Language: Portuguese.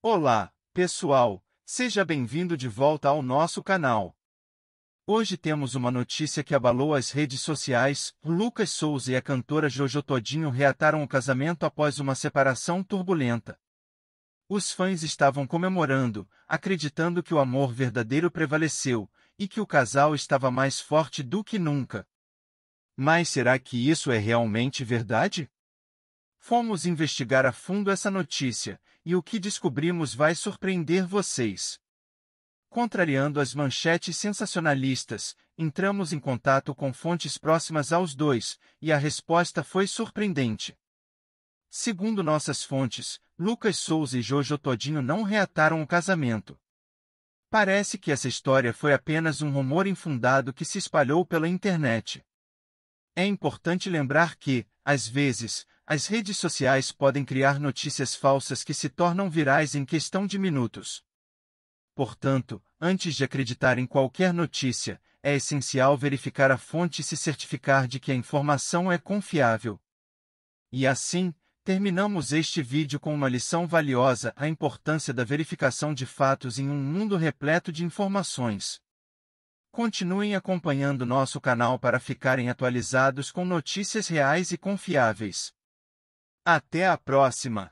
Olá, pessoal, seja bem-vindo de volta ao nosso canal. Hoje temos uma notícia que abalou as redes sociais. Lucas Souza e a cantora Jojo Todinho reataram o casamento após uma separação turbulenta. Os fãs estavam comemorando, acreditando que o amor verdadeiro prevaleceu e que o casal estava mais forte do que nunca. Mas será que isso é realmente verdade? Fomos investigar a fundo essa notícia, e o que descobrimos vai surpreender vocês. Contrariando as manchetes sensacionalistas, entramos em contato com fontes próximas aos dois, e a resposta foi surpreendente. Segundo nossas fontes, Lucas Souza e Jojo Todinho não reataram o casamento. Parece que essa história foi apenas um rumor infundado que se espalhou pela internet. É importante lembrar que, às vezes, as redes sociais podem criar notícias falsas que se tornam virais em questão de minutos. Portanto, antes de acreditar em qualquer notícia, é essencial verificar a fonte e se certificar de que a informação é confiável. E assim, terminamos este vídeo com uma lição valiosa: a importância da verificação de fatos em um mundo repleto de informações. Continuem acompanhando nosso canal para ficarem atualizados com notícias reais e confiáveis. Até a próxima!